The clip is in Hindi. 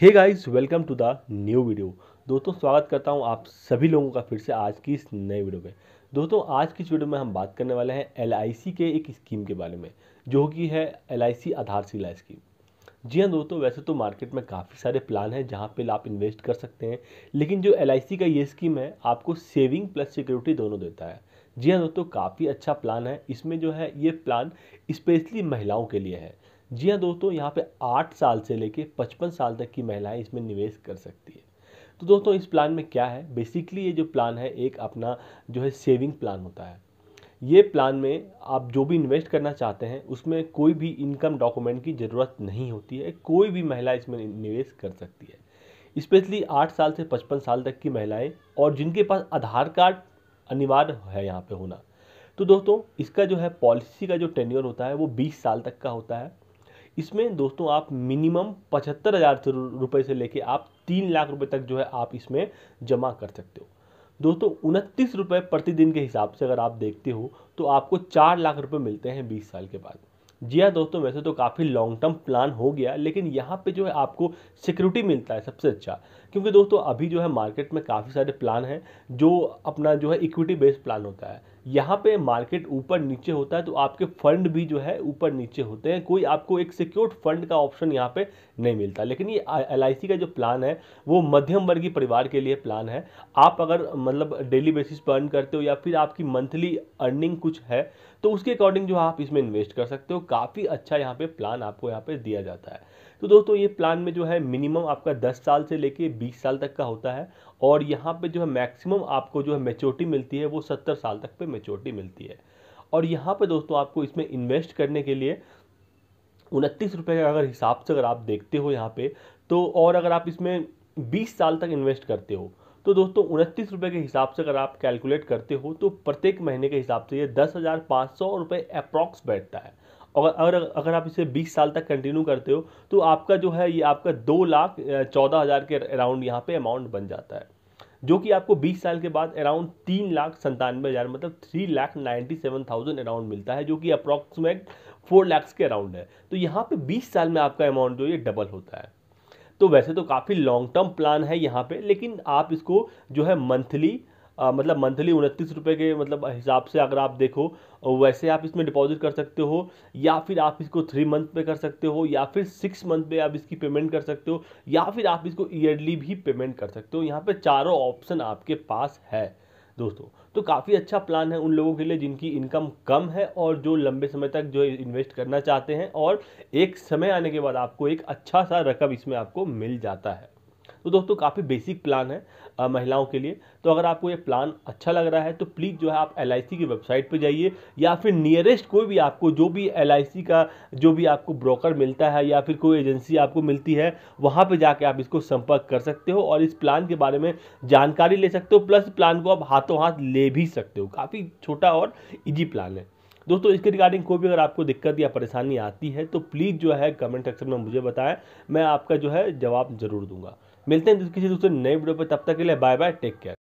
hey guys welcome to the new video दोस्तों स्वागत करता हूं आप सभी लोगों का फिर से आज की इस नए वीडियो में दोस्तों आज की इस वीडियो में हम बात करने वाले हैं एल के एक स्कीम के बारे में जो कि है एल आधारशिला स्कीम जी हाँ दोस्तों वैसे तो मार्केट में काफ़ी सारे प्लान हैं जहाँ पे आप इन्वेस्ट कर सकते हैं लेकिन जो एल का ये स्कीम है आपको सेविंग प्लस सिक्योरिटी दोनों देता है जी हाँ दोस्तों काफ़ी अच्छा प्लान है इसमें जो है ये प्लान स्पेशली महिलाओं के लिए है जी हाँ दोस्तों यहाँ पे आठ साल से लेके पचपन साल तक की महिलाएं इसमें निवेश कर सकती है तो दोस्तों इस प्लान में क्या है बेसिकली ये जो प्लान है एक अपना जो है सेविंग प्लान होता है ये प्लान में आप जो भी इन्वेस्ट करना चाहते हैं उसमें कोई भी इनकम डॉक्यूमेंट की ज़रूरत नहीं होती है कोई भी महिला इसमें निवेश कर सकती है स्पेशली आठ साल से पचपन साल तक की महिलाएं और जिनके पास आधार कार्ड अनिवार्य है यहाँ पे होना तो दोस्तों इसका जो है पॉलिसी का जो टेन्योर होता है वो बीस साल तक का होता है इसमें दोस्तों आप मिनिमम पचहत्तर हज़ार रुपये से लेके आप तीन लाख रुपए तक जो है आप इसमें जमा कर सकते हो दोस्तों उनतीस रुपये प्रतिदिन के हिसाब से अगर आप देखते हो तो आपको चार लाख रुपये मिलते हैं बीस साल के बाद जी हाँ दोस्तों वैसे तो काफ़ी लॉन्ग टर्म प्लान हो गया लेकिन यहाँ पे जो है आपको सिक्योरिटी मिलता है सबसे अच्छा क्योंकि दोस्तों अभी जो है मार्केट में काफ़ी सारे प्लान हैं जो अपना जो है इक्विटी बेस्ड प्लान होता है यहाँ पे मार्केट ऊपर नीचे होता है तो आपके फंड भी जो है ऊपर नीचे होते हैं कोई आपको एक सिक्योर्ड फंड का ऑप्शन यहाँ पे नहीं मिलता लेकिन ये एल का जो प्लान है वो मध्यम वर्गीय परिवार के लिए प्लान है आप अगर मतलब डेली बेसिस पर अर्न करते हो या फिर आपकी मंथली अर्निंग कुछ है तो उसके अकॉर्डिंग जो आप इसमें इन्वेस्ट कर सकते हो काफ़ी अच्छा यहाँ पे प्लान आपको यहाँ पे दिया जाता है तो दोस्तों ये प्लान में जो है मिनिमम आपका 10 साल से लेके 20 साल तक का होता है और यहाँ पे जो है मैक्सिमम आपको जो है मेच्योरिटी मिलती है वो 70 साल तक पे मेच्योरिटी मिलती है और यहाँ पर दोस्तों आपको इसमें इन्वेस्ट करने के लिए उनतीस रुपये का अगर हिसाब से अगर आप देखते हो यहाँ पे तो और अगर आप इसमें बीस साल तक इन्वेस्ट करते हो तो दोस्तों उनतीस रुपये के हिसाब से अगर आप कैलकुलेट करते हो तो प्रत्येक महीने के हिसाब से ये दस हज़ार पाँच सौ रुपये अप्रॉक्स बैठता है और अगर अगर आप इसे 20 साल तक कंटिन्यू करते हो तो आपका जो है ये आपका दो लाख चौदह हज़ार के अराउंड यहाँ पे अमाउंट बन जाता है जो कि आपको 20 साल के बाद अराउंड तीन लाख संतानवे हज़ार मतलब three lakh ninety seven thousand around मिलता है जो कि अप्रॉक्सीमेट फोर लैक्स के अराउंड है तो यहाँ पे 20 साल में आपका अमाउंट जो ये डबल होता है तो वैसे तो काफ़ी लॉन्ग टर्म प्लान है यहाँ पे लेकिन आप इसको जो है मंथली आ, मतलब मंथली उनतीस रुपये के मतलब हिसाब से अगर आप देखो वैसे आप इसमें डिपॉजिट कर सकते हो या फिर आप इसको थ्री मंथ पे कर सकते हो या फिर सिक्स मंथ पे आप इसकी पेमेंट कर सकते हो या फिर आप इसको ईयरली भी पेमेंट कर सकते हो यहाँ पे चारों ऑप्शन आपके पास है दोस्तों तो काफ़ी अच्छा प्लान है उन लोगों के लिए जिनकी इनकम कम है और जो लंबे समय तक जो इन्वेस्ट करना चाहते हैं और एक समय आने के बाद आपको एक अच्छा सा रकम इसमें आपको मिल जाता है तो दोस्तों काफ़ी बेसिक प्लान है आ, महिलाओं के लिए तो अगर आपको ये प्लान अच्छा लग रहा है तो प्लीज़ जो है आप एल की वेबसाइट पर जाइए या फिर नियरेस्ट कोई भी आपको जो भी एल का जो भी आपको ब्रोकर मिलता है या फिर कोई एजेंसी आपको मिलती है वहाँ पर जाके आप इसको संपर्क कर सकते हो और इस प्लान के बारे में जानकारी ले सकते हो प्लस प्लान को आप हाथों हाथ ले भी सकते हो काफ़ी छोटा और ईजी प्लान है दोस्तों इसके रिगार्डिंग कोई भी अगर आपको दिक्कत या परेशानी आती है तो प्लीज़ जो है कमेंट सेक्शन में मुझे बताएं मैं आपका जो है जवाब ज़रूर दूंगा मिलते हैं किसी दूसरे नए वीडियो पर तब तक के लिए बाय बाय टेक केयर